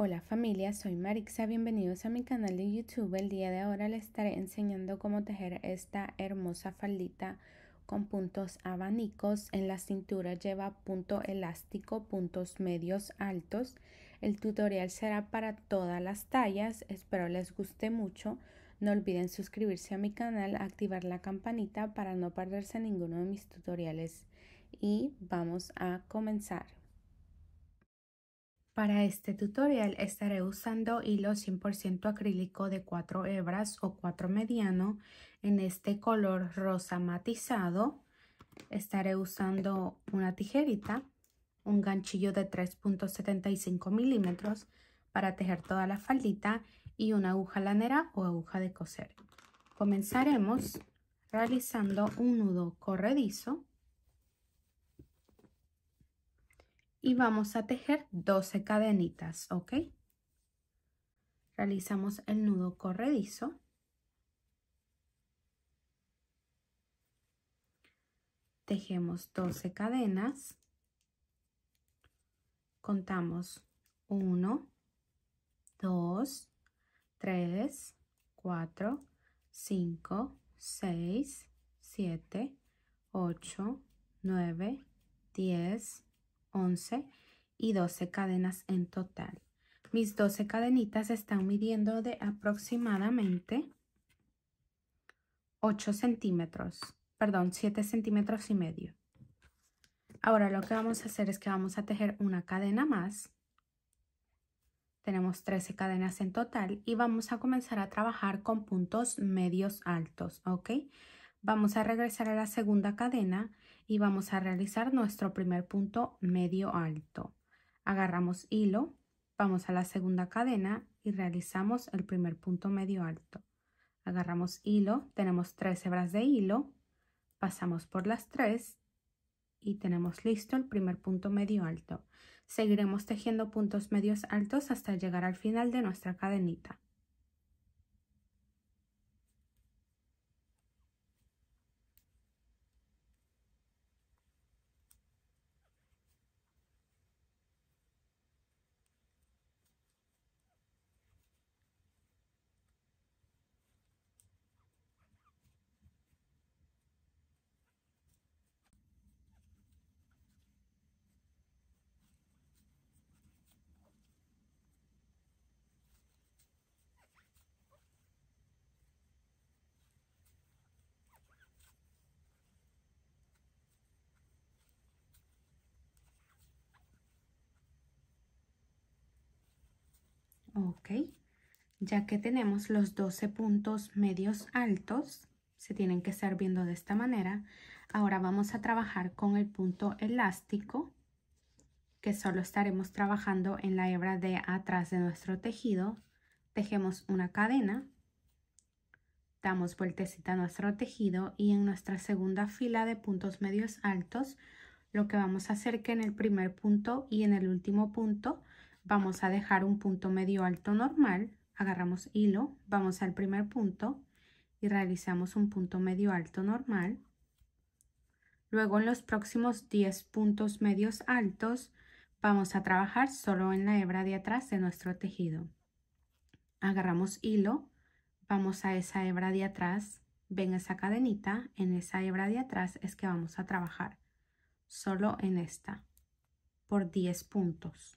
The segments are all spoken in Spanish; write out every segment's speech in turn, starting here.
Hola familia, soy Marixa, bienvenidos a mi canal de YouTube. El día de ahora les estaré enseñando cómo tejer esta hermosa faldita con puntos abanicos. En la cintura lleva punto elástico, puntos medios altos. El tutorial será para todas las tallas, espero les guste mucho. No olviden suscribirse a mi canal, activar la campanita para no perderse ninguno de mis tutoriales. Y vamos a comenzar. Para este tutorial estaré usando hilo 100% acrílico de 4 hebras o 4 mediano en este color rosa matizado. Estaré usando una tijerita, un ganchillo de 3.75 milímetros para tejer toda la faldita y una aguja lanera o aguja de coser. Comenzaremos realizando un nudo corredizo y vamos a tejer 12 cadenitas, ¿ok? Realizamos el nudo corredizo. Tejemos 12 cadenas. Contamos 1, 2, 3, 4, 5, 6, 7, 8, 9, 10, 11 y 12 cadenas en total. Mis 12 cadenitas están midiendo de aproximadamente 8 centímetros, perdón, 7 centímetros y medio. Ahora lo que vamos a hacer es que vamos a tejer una cadena más. Tenemos 13 cadenas en total y vamos a comenzar a trabajar con puntos medios altos, ¿ok? Vamos a regresar a la segunda cadena y vamos a realizar nuestro primer punto medio alto. Agarramos hilo, vamos a la segunda cadena y realizamos el primer punto medio alto. Agarramos hilo, tenemos tres hebras de hilo, pasamos por las tres y tenemos listo el primer punto medio alto. Seguiremos tejiendo puntos medios altos hasta llegar al final de nuestra cadenita. Ok, ya que tenemos los 12 puntos medios altos, se tienen que estar viendo de esta manera. Ahora vamos a trabajar con el punto elástico, que solo estaremos trabajando en la hebra de atrás de nuestro tejido. Tejemos una cadena, damos vueltecita a nuestro tejido y en nuestra segunda fila de puntos medios altos, lo que vamos a hacer que en el primer punto y en el último punto vamos a dejar un punto medio alto normal, agarramos hilo, vamos al primer punto y realizamos un punto medio alto normal. Luego en los próximos 10 puntos medios altos vamos a trabajar solo en la hebra de atrás de nuestro tejido. Agarramos hilo, vamos a esa hebra de atrás, ven esa cadenita, en esa hebra de atrás es que vamos a trabajar, solo en esta, por 10 puntos.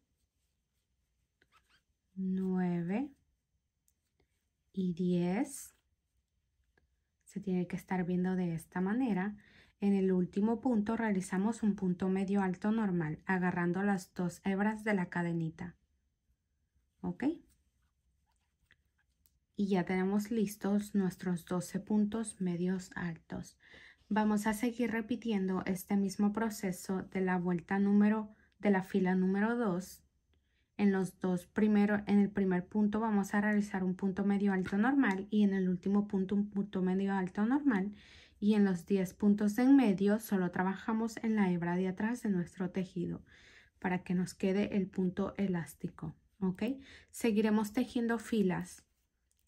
9 y 10. Se tiene que estar viendo de esta manera. En el último punto realizamos un punto medio alto normal, agarrando las dos hebras de la cadenita. ¿Ok? Y ya tenemos listos nuestros 12 puntos medios altos. Vamos a seguir repitiendo este mismo proceso de la vuelta número de la fila número 2 en los dos primeros, en el primer punto vamos a realizar un punto medio alto normal y en el último punto un punto medio alto normal y en los 10 puntos en medio solo trabajamos en la hebra de atrás de nuestro tejido para que nos quede el punto elástico, ¿ok? Seguiremos tejiendo filas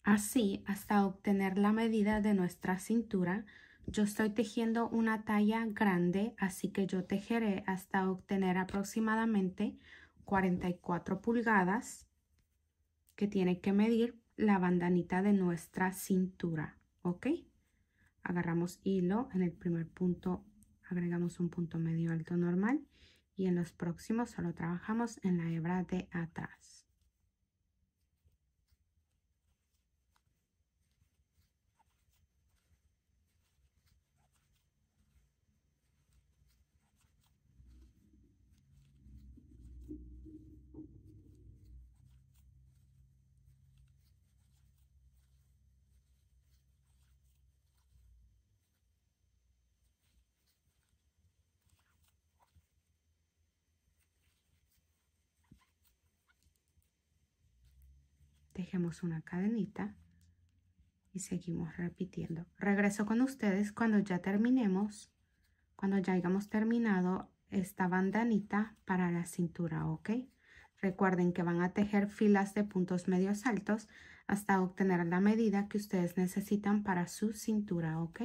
así hasta obtener la medida de nuestra cintura. Yo estoy tejiendo una talla grande, así que yo tejeré hasta obtener aproximadamente 44 pulgadas que tiene que medir la bandanita de nuestra cintura, ¿ok? Agarramos hilo en el primer punto, agregamos un punto medio alto normal y en los próximos solo trabajamos en la hebra de atrás. tejemos una cadenita y seguimos repitiendo. Regreso con ustedes cuando ya terminemos, cuando ya hayamos terminado esta bandanita para la cintura, ¿ok? Recuerden que van a tejer filas de puntos medios altos hasta obtener la medida que ustedes necesitan para su cintura, ¿ok?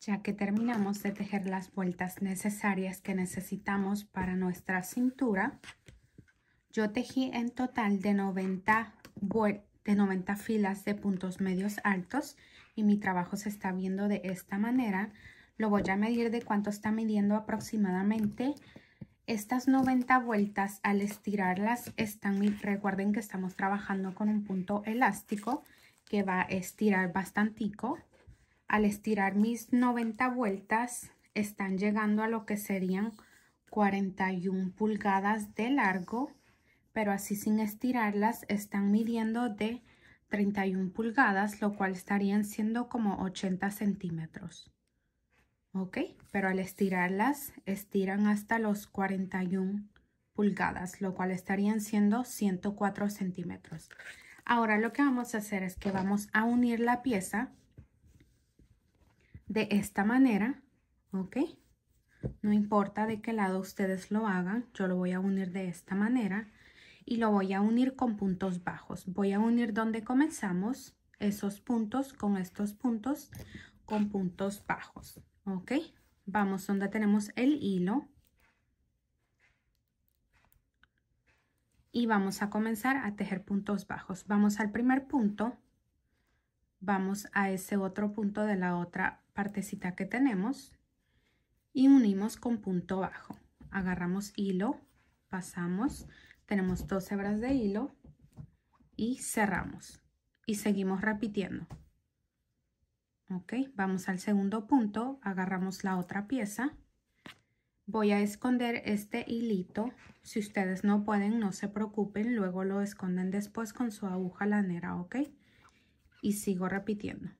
ya que terminamos de tejer las vueltas necesarias que necesitamos para nuestra cintura. Yo tejí en total de 90, de 90 filas de puntos medios altos y mi trabajo se está viendo de esta manera. Lo voy a medir de cuánto está midiendo aproximadamente. Estas 90 vueltas al estirarlas están, recuerden que estamos trabajando con un punto elástico que va a estirar bastante al estirar mis 90 vueltas están llegando a lo que serían 41 pulgadas de largo pero así sin estirarlas están midiendo de 31 pulgadas lo cual estarían siendo como 80 centímetros ok pero al estirarlas estiran hasta los 41 pulgadas lo cual estarían siendo 104 centímetros ahora lo que vamos a hacer es que vamos a unir la pieza de esta manera, ¿ok? No importa de qué lado ustedes lo hagan, yo lo voy a unir de esta manera y lo voy a unir con puntos bajos. Voy a unir donde comenzamos esos puntos con estos puntos con puntos bajos, ¿ok? Vamos donde tenemos el hilo. Y vamos a comenzar a tejer puntos bajos. Vamos al primer punto, vamos a ese otro punto de la otra partecita que tenemos y unimos con punto bajo. Agarramos hilo, pasamos, tenemos dos hebras de hilo y cerramos. Y seguimos repitiendo. Ok, vamos al segundo punto, agarramos la otra pieza. Voy a esconder este hilito. Si ustedes no pueden, no se preocupen, luego lo esconden después con su aguja lanera, ok. Y sigo repitiendo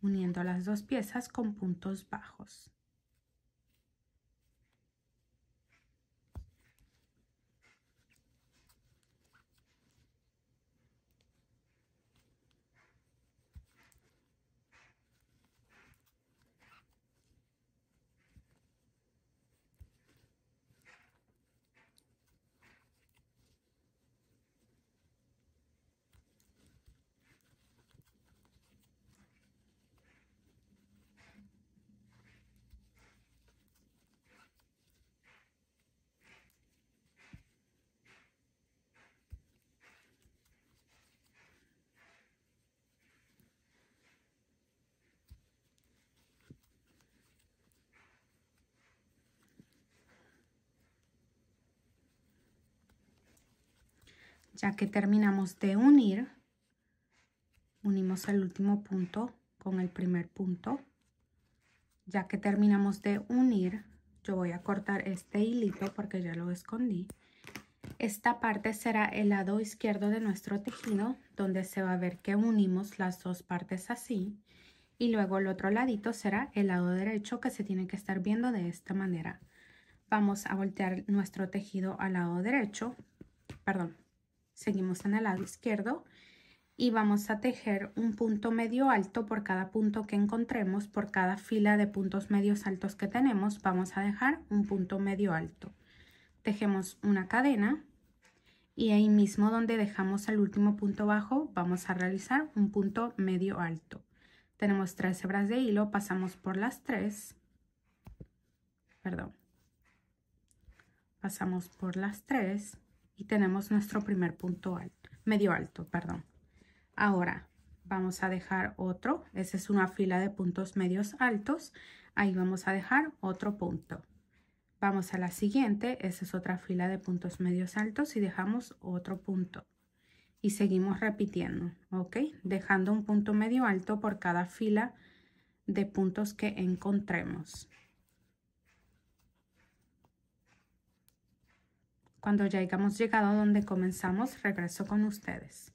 uniendo las dos piezas con puntos bajos ya que terminamos de unir, unimos el último punto con el primer punto. Ya que terminamos de unir, yo voy a cortar este hilito porque ya lo escondí. Esta parte será el lado izquierdo de nuestro tejido, donde se va a ver que unimos las dos partes así. Y luego el otro ladito será el lado derecho que se tiene que estar viendo de esta manera. Vamos a voltear nuestro tejido al lado derecho, perdón, seguimos en el lado izquierdo y vamos a tejer un punto medio alto por cada punto que encontremos, por cada fila de puntos medios altos que tenemos, vamos a dejar un punto medio alto. Tejemos una cadena y ahí mismo donde dejamos el último punto bajo vamos a realizar un punto medio alto. Tenemos tres hebras de hilo, pasamos por las tres, perdón, pasamos por las tres y tenemos nuestro primer punto alto, medio alto, perdón. Ahora vamos a dejar otro, esa es una fila de puntos medios altos, ahí vamos a dejar otro punto. Vamos a la siguiente, esa es otra fila de puntos medios altos y dejamos otro punto. Y seguimos repitiendo, ¿ok? Dejando un punto medio alto por cada fila de puntos que encontremos. Cuando ya hayamos llegado a donde comenzamos, regreso con ustedes.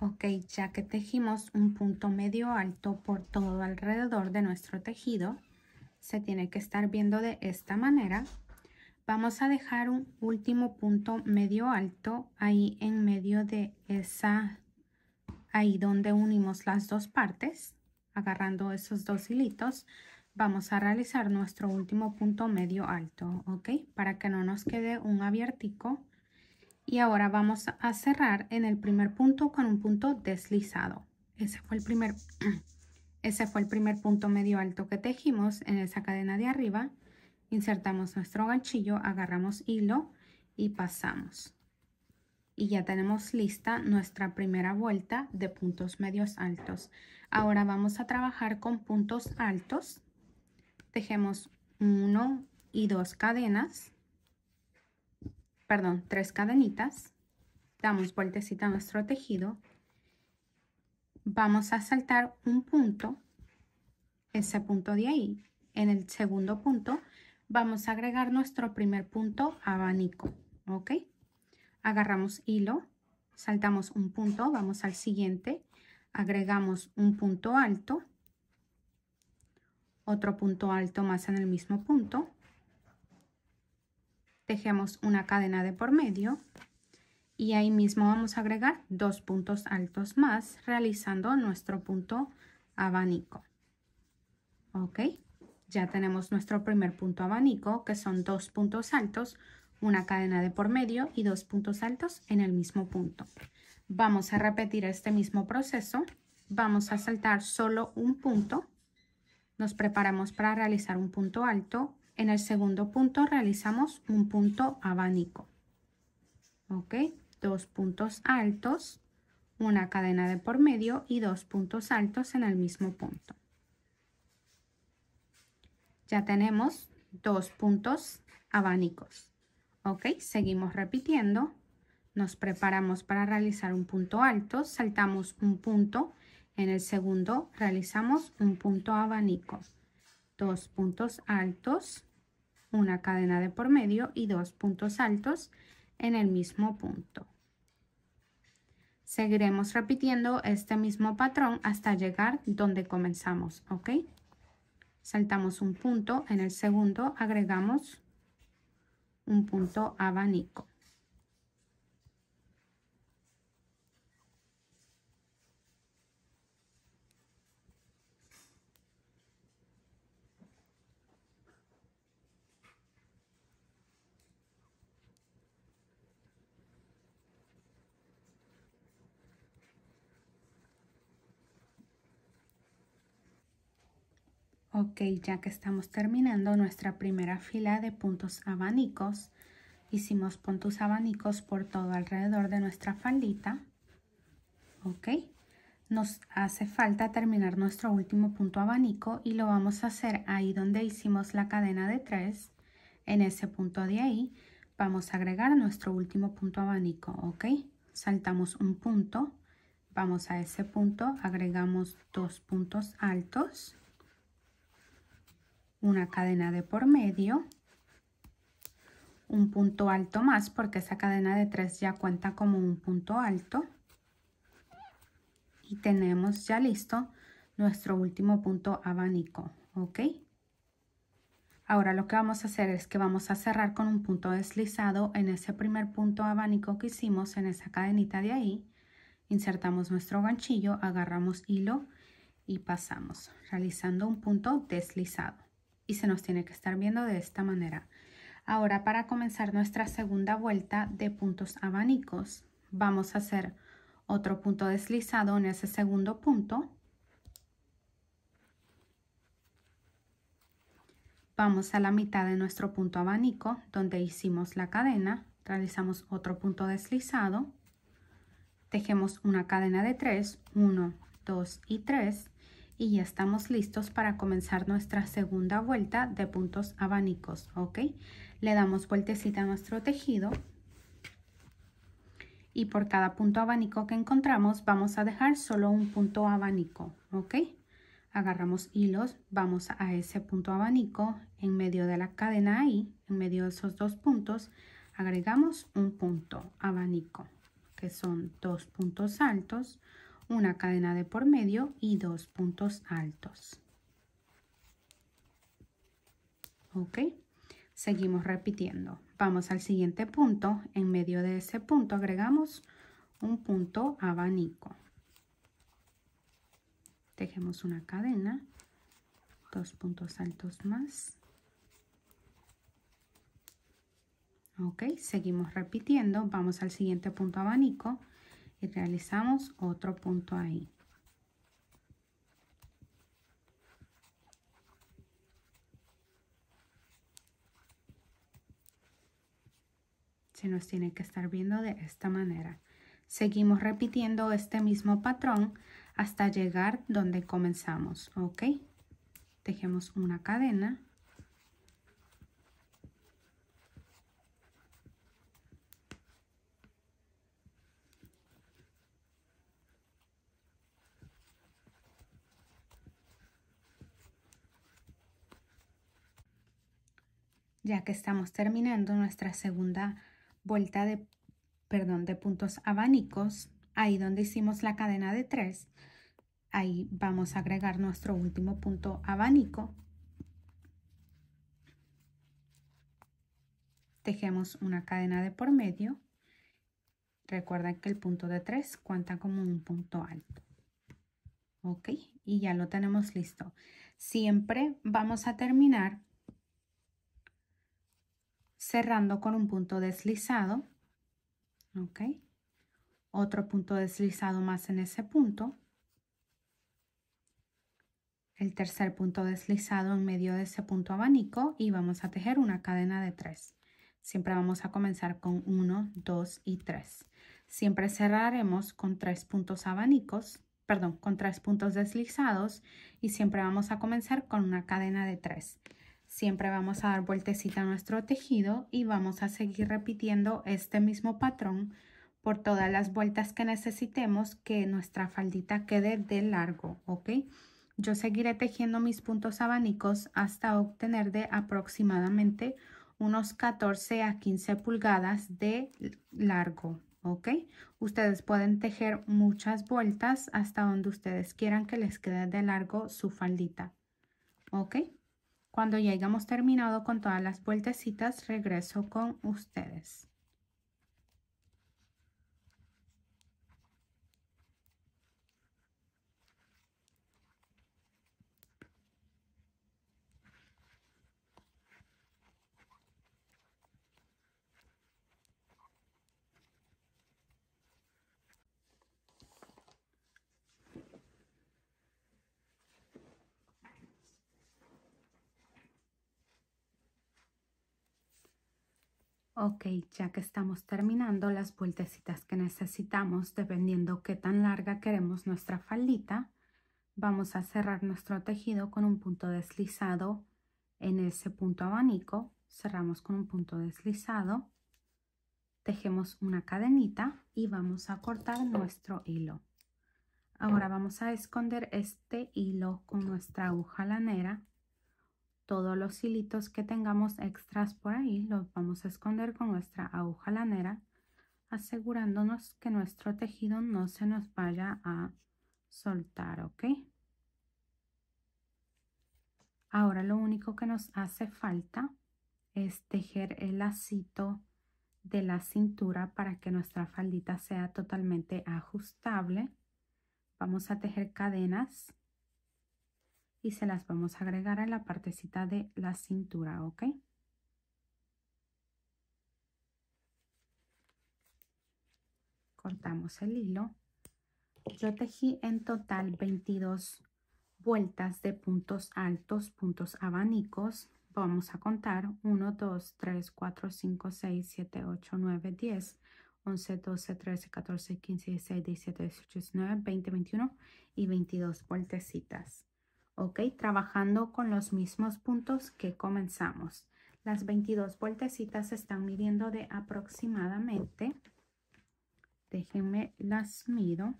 Ok, ya que tejimos un punto medio alto por todo alrededor de nuestro tejido, se tiene que estar viendo de esta manera Vamos a dejar un último punto medio alto ahí en medio de esa, ahí donde unimos las dos partes, agarrando esos dos hilitos. Vamos a realizar nuestro último punto medio alto, ¿ok? Para que no nos quede un abiertico. Y ahora vamos a cerrar en el primer punto con un punto deslizado. Ese fue el primer, ese fue el primer punto medio alto que tejimos en esa cadena de arriba. Insertamos nuestro ganchillo, agarramos hilo y pasamos. Y ya tenemos lista nuestra primera vuelta de puntos medios altos. Ahora vamos a trabajar con puntos altos. Tejemos uno y dos cadenas, perdón, tres cadenitas. Damos vueltecita a nuestro tejido. Vamos a saltar un punto, ese punto de ahí. En el segundo punto vamos a agregar nuestro primer punto abanico, ¿ok? Agarramos hilo, saltamos un punto, vamos al siguiente, agregamos un punto alto, otro punto alto más en el mismo punto, tejemos una cadena de por medio y ahí mismo vamos a agregar dos puntos altos más realizando nuestro punto abanico. ¿Ok? Ya tenemos nuestro primer punto abanico, que son dos puntos altos, una cadena de por medio y dos puntos altos en el mismo punto. Vamos a repetir este mismo proceso. Vamos a saltar solo un punto. Nos preparamos para realizar un punto alto. En el segundo punto realizamos un punto abanico. ¿Ok? Dos puntos altos, una cadena de por medio y dos puntos altos en el mismo punto ya tenemos dos puntos abanicos. Ok, seguimos repitiendo. Nos preparamos para realizar un punto alto, saltamos un punto, en el segundo realizamos un punto abanico, dos puntos altos, una cadena de por medio y dos puntos altos en el mismo punto. Seguiremos repitiendo este mismo patrón hasta llegar donde comenzamos, ¿ok? saltamos un punto, en el segundo agregamos un punto abanico. Ok, ya que estamos terminando nuestra primera fila de puntos abanicos, hicimos puntos abanicos por todo alrededor de nuestra faldita. Ok, nos hace falta terminar nuestro último punto abanico y lo vamos a hacer ahí donde hicimos la cadena de tres. En ese punto de ahí vamos a agregar nuestro último punto abanico, ok. Saltamos un punto, vamos a ese punto, agregamos dos puntos altos una cadena de por medio, un punto alto más porque esa cadena de 3 ya cuenta como un punto alto y tenemos ya listo nuestro último punto abanico, ¿ok? Ahora lo que vamos a hacer es que vamos a cerrar con un punto deslizado en ese primer punto abanico que hicimos en esa cadenita de ahí. Insertamos nuestro ganchillo, agarramos hilo y pasamos, realizando un punto deslizado y se nos tiene que estar viendo de esta manera. Ahora para comenzar nuestra segunda vuelta de puntos abanicos, vamos a hacer otro punto deslizado en ese segundo punto. Vamos a la mitad de nuestro punto abanico donde hicimos la cadena, realizamos otro punto deslizado, tejemos una cadena de 3, 1, 2 y 3 y ya estamos listos para comenzar nuestra segunda vuelta de puntos abanicos, ¿ok? Le damos vueltecita a nuestro tejido y por cada punto abanico que encontramos vamos a dejar solo un punto abanico, ¿ok? Agarramos hilos, vamos a ese punto abanico, en medio de la cadena ahí, en medio de esos dos puntos, agregamos un punto abanico, que son dos puntos altos, una cadena de por medio y dos puntos altos. Ok, seguimos repitiendo. Vamos al siguiente punto. En medio de ese punto agregamos un punto abanico. Tejemos una cadena, dos puntos altos más. Ok, seguimos repitiendo. Vamos al siguiente punto abanico y realizamos otro punto ahí se nos tiene que estar viendo de esta manera seguimos repitiendo este mismo patrón hasta llegar donde comenzamos ok tejemos una cadena ya que estamos terminando nuestra segunda vuelta de, perdón, de puntos abanicos, ahí donde hicimos la cadena de 3, ahí vamos a agregar nuestro último punto abanico. Tejemos una cadena de por medio. Recuerda que el punto de 3 cuenta como un punto alto. Ok, y ya lo tenemos listo. Siempre vamos a terminar cerrando con un punto deslizado, Otro punto deslizado más en ese punto. El tercer punto deslizado en medio de ese punto abanico y vamos a tejer una cadena de tres. Siempre vamos a comenzar con 1, 2 y 3. Siempre cerraremos con tres puntos abanicos, perdón, con tres puntos deslizados y siempre vamos a comenzar con una cadena de tres. Siempre vamos a dar vueltecita a nuestro tejido y vamos a seguir repitiendo este mismo patrón por todas las vueltas que necesitemos que nuestra faldita quede de largo, ¿ok? Yo seguiré tejiendo mis puntos abanicos hasta obtener de aproximadamente unos 14 a 15 pulgadas de largo, ¿ok? Ustedes pueden tejer muchas vueltas hasta donde ustedes quieran que les quede de largo su faldita, ¿ok? Cuando ya hayamos terminado con todas las vueltecitas, regreso con ustedes. Ok, ya que estamos terminando las vueltecitas que necesitamos, dependiendo qué tan larga queremos nuestra faldita, vamos a cerrar nuestro tejido con un punto deslizado en ese punto abanico. Cerramos con un punto deslizado, tejemos una cadenita y vamos a cortar nuestro hilo. Ahora vamos a esconder este hilo con nuestra aguja lanera todos los hilitos que tengamos extras por ahí los vamos a esconder con nuestra aguja lanera, asegurándonos que nuestro tejido no se nos vaya a soltar, ¿ok? Ahora lo único que nos hace falta es tejer el lacito de la cintura para que nuestra faldita sea totalmente ajustable. Vamos a tejer cadenas y se las vamos a agregar a la partecita de la cintura, ¿ok? Cortamos el hilo. Yo tejí en total 22 vueltas de puntos altos, puntos abanicos. Vamos a contar 1, 2, 3, 4, 5, 6, 7, 8, 9, 10, 11, 12, 13, 14, 15, 16, 17, 18, 19, 20, 21 y 22 vueltecitas. ¿ok? Trabajando con los mismos puntos que comenzamos. Las 22 vueltecitas se están midiendo de aproximadamente. Déjenme las mido.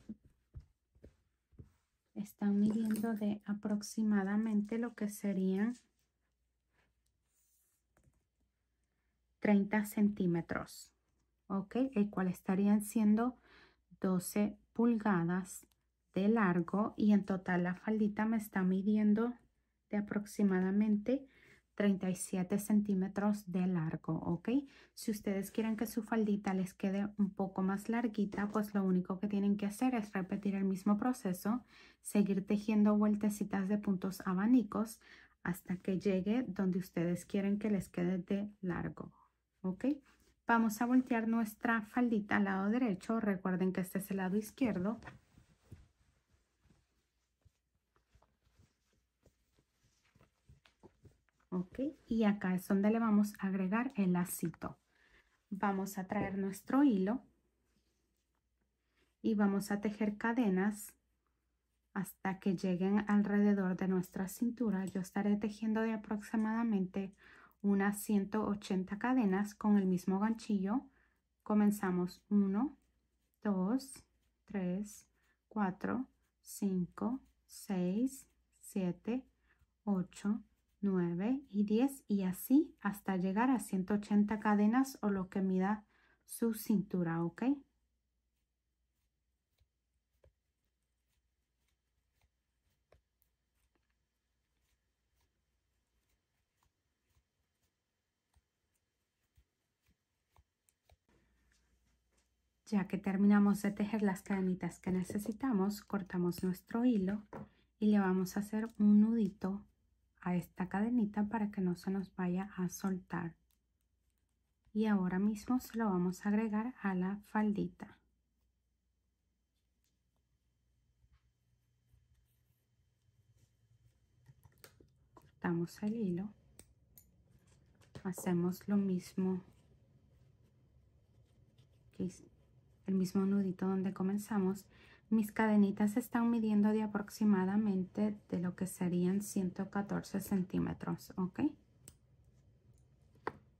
Están midiendo de aproximadamente lo que serían 30 centímetros, ¿ok? El cual estarían siendo 12 pulgadas de largo y en total la faldita me está midiendo de aproximadamente 37 centímetros de largo, ¿ok? Si ustedes quieren que su faldita les quede un poco más larguita, pues lo único que tienen que hacer es repetir el mismo proceso, seguir tejiendo vueltecitas de puntos abanicos hasta que llegue donde ustedes quieren que les quede de largo, ¿ok? Vamos a voltear nuestra faldita al lado derecho, recuerden que este es el lado izquierdo, y acá es donde le vamos a agregar el lacito vamos a traer nuestro hilo y vamos a tejer cadenas hasta que lleguen alrededor de nuestra cintura yo estaré tejiendo de aproximadamente unas 180 cadenas con el mismo ganchillo comenzamos 1 2 3 4 5 6 7 8 9 y 10 y así hasta llegar a 180 cadenas o lo que mida su cintura, ¿ok? Ya que terminamos de tejer las cadenitas que necesitamos, cortamos nuestro hilo y le vamos a hacer un nudito a esta cadenita para que no se nos vaya a soltar y ahora mismo se lo vamos a agregar a la faldita cortamos el hilo hacemos lo mismo el mismo nudito donde comenzamos mis cadenitas están midiendo de aproximadamente de lo que serían 114 centímetros, ¿ok?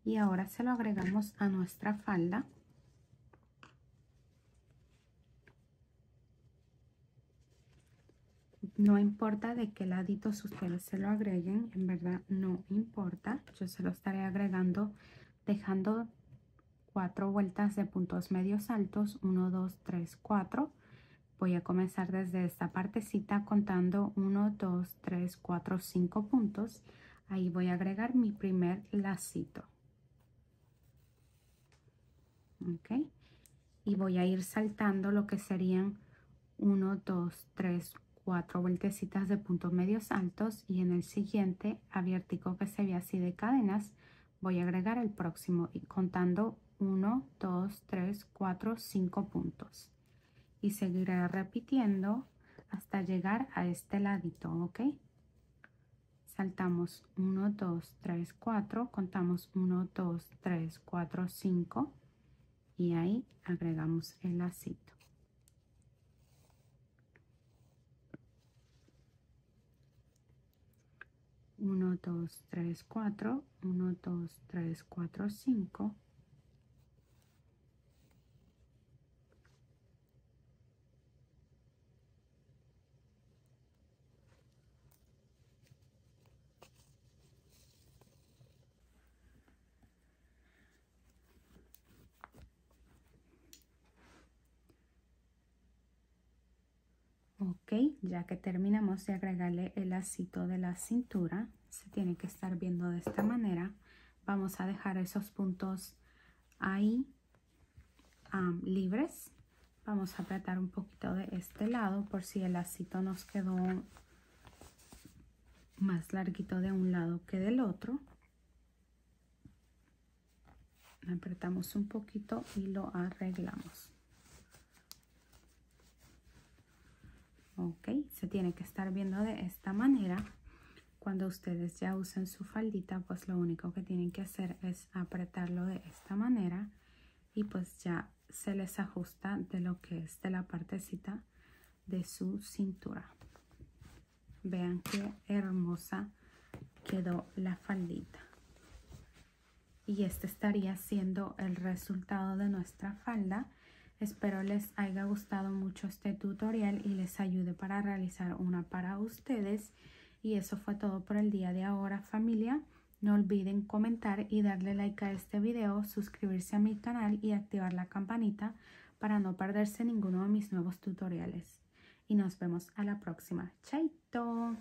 Y ahora se lo agregamos a nuestra falda. No importa de qué ladito ustedes se lo agreguen, en verdad no importa. Yo se lo estaré agregando dejando cuatro vueltas de puntos medios altos, 1, 2, 3, 4 Voy a comenzar desde esta partecita contando 1, 2, 3, 4, 5 puntos. Ahí voy a agregar mi primer lacito. Y voy a ir saltando lo que serían 1, 2, 3, 4 vueltecitas de puntos medios altos y en el siguiente abiertico que se ve así de cadenas voy a agregar el próximo y contando 1, 2, 3, 4, 5 puntos y seguiré repitiendo hasta llegar a este ladito, ¿ok? Saltamos 1, 2, 3, 4, contamos 1, 2, 3, 4, 5 y ahí agregamos el lacito. 1 2 3 4 1 2 3 4 5 ok ya que terminamos de agregarle el lacito de la cintura se tiene que estar viendo de esta manera vamos a dejar esos puntos ahí libres vamos a apretar un poquito de este lado por si el lacito nos quedó más larguito de un lado que del otro apretamos un poquito y lo arreglamos ok se tiene que estar viendo de esta manera cuando ustedes ya usen su faldita pues lo único que tienen que hacer es apretarlo de esta manera y pues ya se les ajusta de lo que es de la partecita de su cintura vean qué hermosa quedó la faldita y este estaría siendo el resultado de nuestra falda Espero les haya gustado mucho este tutorial y les ayude para realizar una para ustedes. Y eso fue todo por el día de ahora familia. No olviden comentar y darle like a este video, suscribirse a mi canal y activar la campanita para no perderse ninguno de mis nuevos tutoriales. Y nos vemos a la próxima. ¡Chaito!